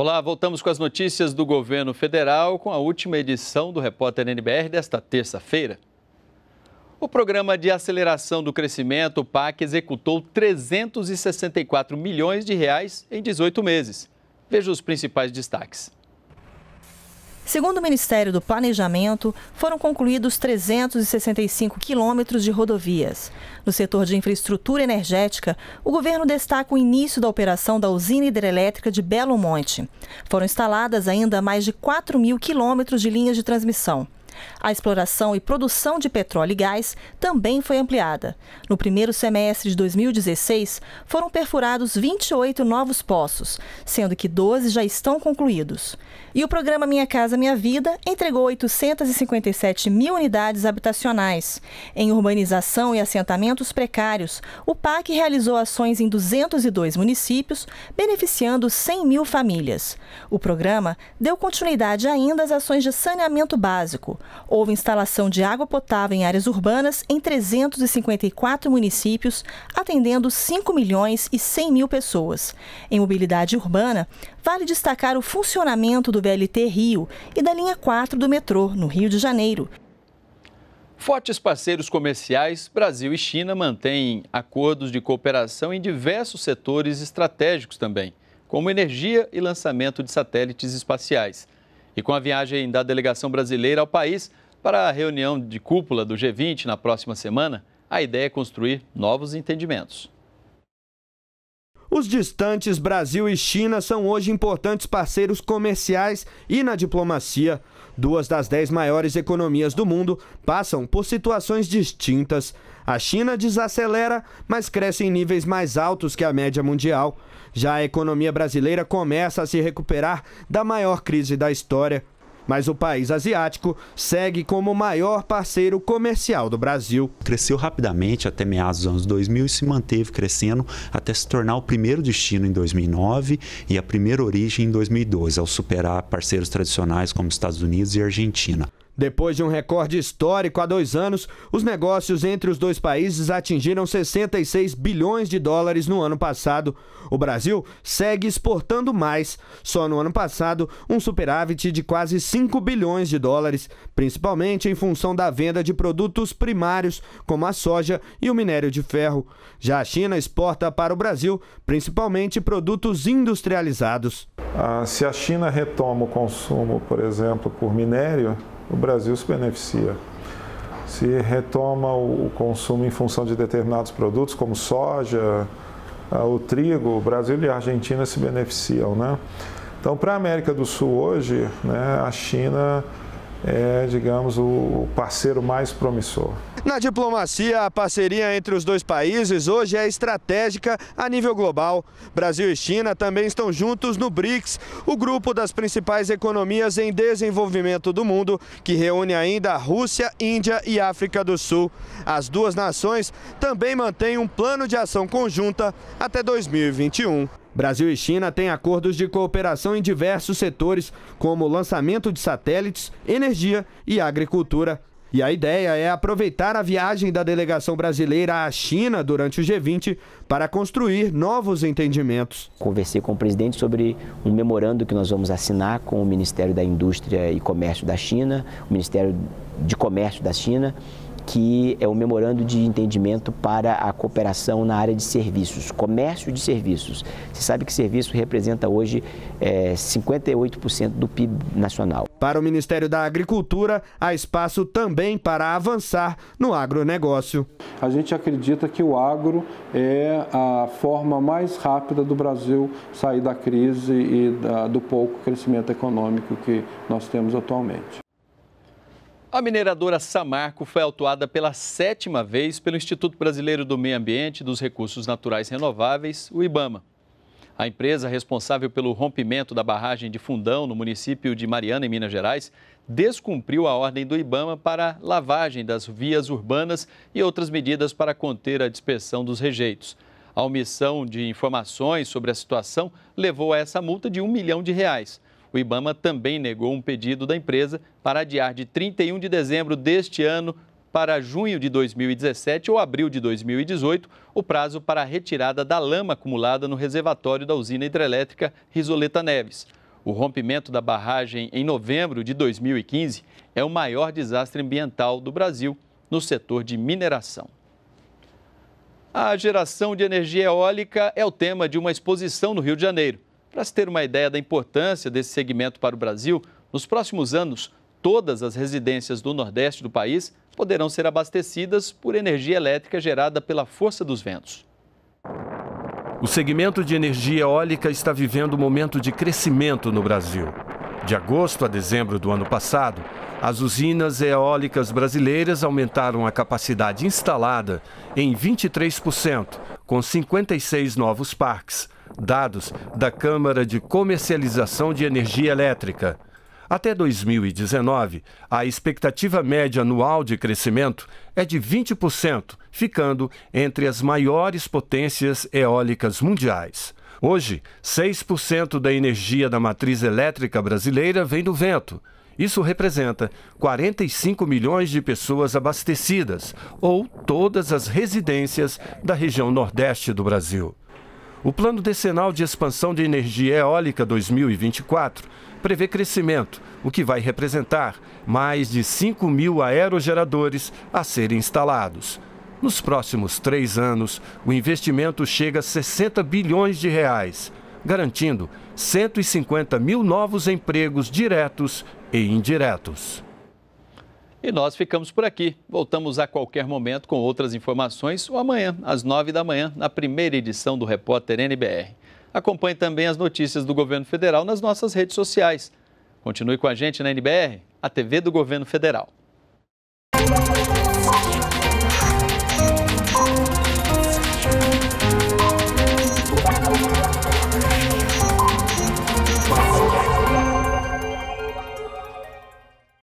Olá, voltamos com as notícias do governo federal com a última edição do Repórter NBR desta terça-feira. O Programa de Aceleração do Crescimento, o PAC, executou 364 milhões de reais em 18 meses. Veja os principais destaques. Segundo o Ministério do Planejamento, foram concluídos 365 quilômetros de rodovias. No setor de infraestrutura energética, o governo destaca o início da operação da usina hidrelétrica de Belo Monte. Foram instaladas ainda mais de 4 mil quilômetros de linhas de transmissão. A exploração e produção de petróleo e gás também foi ampliada. No primeiro semestre de 2016, foram perfurados 28 novos poços, sendo que 12 já estão concluídos. E o programa Minha Casa Minha Vida entregou 857 mil unidades habitacionais. Em urbanização e assentamentos precários, o PAC realizou ações em 202 municípios, beneficiando 100 mil famílias. O programa deu continuidade ainda às ações de saneamento básico, Houve instalação de água potável em áreas urbanas em 354 municípios, atendendo 5 milhões e 100 mil pessoas. Em mobilidade urbana, vale destacar o funcionamento do VLT Rio e da linha 4 do metrô, no Rio de Janeiro. Fortes parceiros comerciais, Brasil e China mantêm acordos de cooperação em diversos setores estratégicos também, como energia e lançamento de satélites espaciais. E com a viagem da delegação brasileira ao país para a reunião de cúpula do G20 na próxima semana, a ideia é construir novos entendimentos. Os distantes Brasil e China são hoje importantes parceiros comerciais e na diplomacia. Duas das dez maiores economias do mundo passam por situações distintas. A China desacelera, mas cresce em níveis mais altos que a média mundial. Já a economia brasileira começa a se recuperar da maior crise da história mas o país asiático segue como o maior parceiro comercial do Brasil. Cresceu rapidamente até meados dos anos 2000 e se manteve crescendo até se tornar o primeiro destino em 2009 e a primeira origem em 2012, ao superar parceiros tradicionais como Estados Unidos e Argentina. Depois de um recorde histórico há dois anos, os negócios entre os dois países atingiram 66 bilhões de dólares no ano passado. O Brasil segue exportando mais, só no ano passado, um superávit de quase 5 bilhões de dólares, principalmente em função da venda de produtos primários, como a soja e o minério de ferro. Já a China exporta para o Brasil principalmente produtos industrializados. Ah, se a China retoma o consumo, por exemplo, por minério, o Brasil se beneficia. Se retoma o consumo em função de determinados produtos, como soja, ah, o trigo, o Brasil e a Argentina se beneficiam. Né? Então, para a América do Sul hoje, né, a China é, digamos, o parceiro mais promissor. Na diplomacia, a parceria entre os dois países hoje é estratégica a nível global. Brasil e China também estão juntos no BRICS, o grupo das principais economias em desenvolvimento do mundo, que reúne ainda a Rússia, Índia e África do Sul. As duas nações também mantêm um plano de ação conjunta até 2021. Brasil e China têm acordos de cooperação em diversos setores, como lançamento de satélites, energia e agricultura. E a ideia é aproveitar a viagem da delegação brasileira à China durante o G20 para construir novos entendimentos. Conversei com o presidente sobre um memorando que nós vamos assinar com o Ministério da Indústria e Comércio da China, o Ministério de Comércio da China que é o Memorando de Entendimento para a Cooperação na área de serviços, comércio de serviços. Você sabe que serviço representa hoje é, 58% do PIB nacional. Para o Ministério da Agricultura, há espaço também para avançar no agronegócio. A gente acredita que o agro é a forma mais rápida do Brasil sair da crise e da, do pouco crescimento econômico que nós temos atualmente. A mineradora Samarco foi autuada pela sétima vez pelo Instituto Brasileiro do Meio Ambiente e dos Recursos Naturais Renováveis, o IBAMA. A empresa responsável pelo rompimento da barragem de Fundão, no município de Mariana, em Minas Gerais, descumpriu a ordem do IBAMA para lavagem das vias urbanas e outras medidas para conter a dispersão dos rejeitos. A omissão de informações sobre a situação levou a essa multa de um milhão de reais. O Ibama também negou um pedido da empresa para adiar de 31 de dezembro deste ano para junho de 2017 ou abril de 2018 o prazo para a retirada da lama acumulada no reservatório da usina hidrelétrica Risoleta Neves. O rompimento da barragem em novembro de 2015 é o maior desastre ambiental do Brasil no setor de mineração. A geração de energia eólica é o tema de uma exposição no Rio de Janeiro. Para se ter uma ideia da importância desse segmento para o Brasil, nos próximos anos, todas as residências do Nordeste do país poderão ser abastecidas por energia elétrica gerada pela força dos ventos. O segmento de energia eólica está vivendo um momento de crescimento no Brasil. De agosto a dezembro do ano passado, as usinas eólicas brasileiras aumentaram a capacidade instalada em 23%, com 56 novos parques, dados da Câmara de Comercialização de Energia Elétrica. Até 2019, a expectativa média anual de crescimento é de 20%, ficando entre as maiores potências eólicas mundiais. Hoje, 6% da energia da matriz elétrica brasileira vem do vento. Isso representa 45 milhões de pessoas abastecidas, ou todas as residências da região nordeste do Brasil. O Plano Decenal de Expansão de Energia Eólica 2024 prevê crescimento, o que vai representar mais de 5 mil aerogeradores a serem instalados. Nos próximos três anos, o investimento chega a 60 bilhões de reais, garantindo 150 mil novos empregos diretos e indiretos. E nós ficamos por aqui. Voltamos a qualquer momento com outras informações ou amanhã, às nove da manhã, na primeira edição do Repórter NBR. Acompanhe também as notícias do governo federal nas nossas redes sociais. Continue com a gente na NBR, a TV do Governo Federal.